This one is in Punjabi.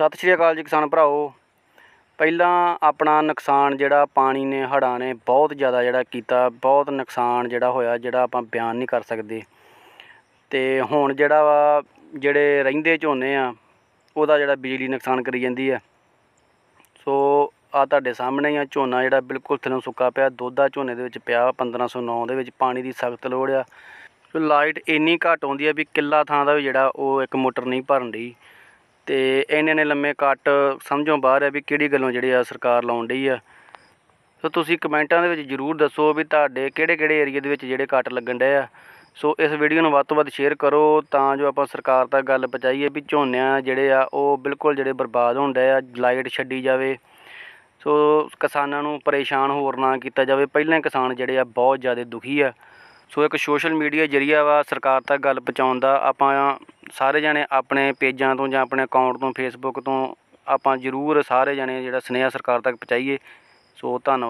ਸਤਿ ਸ਼੍ਰੀ ਅਕਾਲ ਜੀ ਕਿਸਾਨ ਭਰਾਓ ਪਹਿਲਾਂ ਆਪਣਾ ਨੁਕਸਾਨ ਜਿਹੜਾ ਪਾਣੀ ਨੇ ਹੜ੍ਹਾਂ ਨੇ ਬਹੁਤ ਜ਼ਿਆਦਾ ਜਿਹੜਾ ਕੀਤਾ ਬਹੁਤ ਨੁਕਸਾਨ ਜਿਹੜਾ ਹੋਇਆ ਜਿਹੜਾ ਆਪਾਂ ਬਿਆਨ ਨਹੀਂ ਕਰ ਸਕਦੇ ਤੇ ਹੁਣ ਜਿਹੜਾ ਵਾ ਜਿਹੜੇ ਰਹਿੰਦੇ ਝੋਨੇ ਆ ਉਹਦਾ ਜਿਹੜਾ ਬਿਜਲੀ ਨੁਕਸਾਨ ਕਰੀ ਜਾਂਦੀ ਆ ਸੋ ਆ ਤੁਹਾਡੇ ਸਾਹਮਣੇ ਆ ਝੋਨਾ ਜਿਹੜਾ ਬਿਲਕੁਲ ਥਲੋਂ ਸੁੱਕਾ ਪਿਆ ਦੁੱਧਾ ਝੋਨੇ ਦੇ ਵਿੱਚ ਪਿਆ 1509 ਦੇ ਵਿੱਚ ਪਾਣੀ ਦੀ ਸਖਤ ਲੋੜ ਆ ਲਾਈਟ ਇੰਨੀ ਘੱਟ ਆਉਂਦੀ ਆ ਵੀ ਕਿੱਲਾ ਥਾਂ ਦਾ ਜਿਹੜਾ ਉਹ ਇੱਕ ਮੋਟਰ ਨਹੀਂ ਭਰਨ ਦੀ ਤੇ ਇੰਨੇ ਨੇ ਲੰਮੇ ਕੱਟ ਸਮਝੋਂ ਬਾਹਰ ਹੈ ਵੀ ਕਿਹੜੀ ਗੱਲੋਂ ਜਿਹੜੇ ਆ ਸਰਕਾਰ ਲਾਉਣ ਡਈ ਆ ਸੋ ਤੁਸੀਂ ਕਮੈਂਟਾਂ ਦੇ ਵਿੱਚ ਜਰੂਰ ਦੱਸੋ ਵੀ ਤੁਹਾਡੇ ਕਿਹੜੇ-ਕਿਹੜੇ ਏਰੀਆ ਦੇ ਵਿੱਚ ਜਿਹੜੇ ਕੱਟ ਲੱਗਣ ਢਏ ਆ ਸੋ ਇਸ ਵੀਡੀਓ ਨੂੰ ਵੱਧ ਤੋਂ ਵੱਧ ਸ਼ੇਅਰ ਕਰੋ ਤਾਂ ਜੋ ਆਪਾਂ ਸਰਕਾਰ ਤੱਕ ਗੱਲ ਪਹੁੰਚਾਈਏ ਵੀ ਝੋਨਿਆਂ ਜਿਹੜੇ ਆ ਉਹ ਬਿਲਕੁਲ ਜਿਹੜੇ ਬਰਬਾਦ ਹੋਣ ਢਏ ਆ ਲਾਈਟ ਛੱਡੀ ਜਾਵੇ ਸੋ ਕਿਸਾਨਾਂ ਨੂੰ ਪਰੇਸ਼ਾਨ ਹੋਰ ਨਾ ਕੀਤਾ ਜਾਵੇ ਪਹਿਲਾਂ ਕਿਸਾਨ ਜਿਹੜੇ ਆ ਬਹੁਤ ਜ਼ਿਆਦਾ ਦੁਖੀ ਆ ਸੋ ਇੱਕ ਸੋਸ਼ਲ ਮੀਡੀਆ ਜਰੀਆ ਵਾ ਸਰਕਾਰ ਤੱਕ ਗੱਲ ਪਹੁੰਚਾਉਣ ਦਾ ਆਪਾਂ ਸਾਰੇ ਜਣੇ ਆਪਣੇ ਪੇਜਾਂ ਤੋਂ ਜਾਂ ਆਪਣੇ ਅਕਾਊਂਟ ਤੋਂ ਫੇਸਬੁੱਕ ਤੋਂ ਆਪਾਂ ਜ਼ਰੂਰ ਸਾਰੇ ਜਣੇ ਜਿਹੜਾ ਸੁਨੇਹਾ ਸਰਕਾਰ ਤੱਕ ਪਹੁੰਚਾਈਏ ਸੋ ਧੰਨਵਾਦ